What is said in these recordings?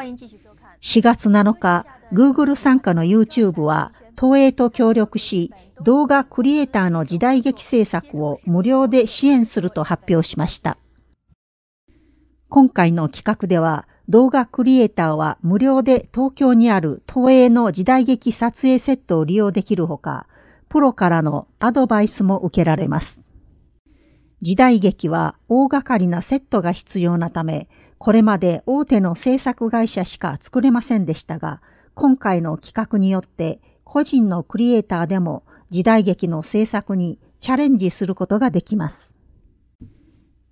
4月7日、Google 参加の YouTube は、東映と協力し、動画クリエイターの時代劇制作を無料で支援すると発表しました。今回の企画では、動画クリエイターは無料で東京にある東映の時代劇撮影セットを利用できるほか、プロからのアドバイスも受けられます。時代劇は大掛かりなセットが必要なため、これまで大手の制作会社しか作れませんでしたが、今回の企画によって個人のクリエイターでも時代劇の制作にチャレンジすることができます。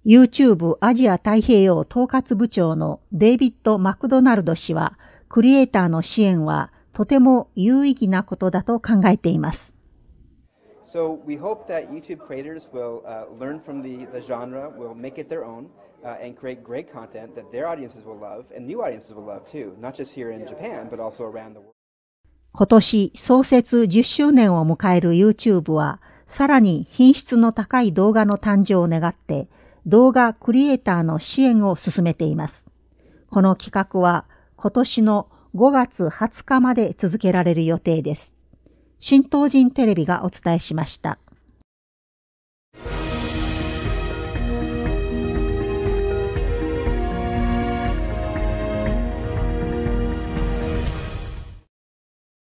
YouTube アジア太平洋統括部長のデイビッド・マクドナルド氏は、クリエイターの支援はとても有意義なことだと考えています。So we hope that YouTube creators will uh, learn from the, the genre, will make it their own, uh, and create great content that their audiences will love and new audiences will love too, not just here in Japan, but also around the world. 今年創設10周年を迎える YouTube は、さらに品質の高い動画の誕生を願って、動画クリエイターの支援を進めています。この企画は今年の5月20日まで続けられる予定です。新東人テレビがお伝えしました。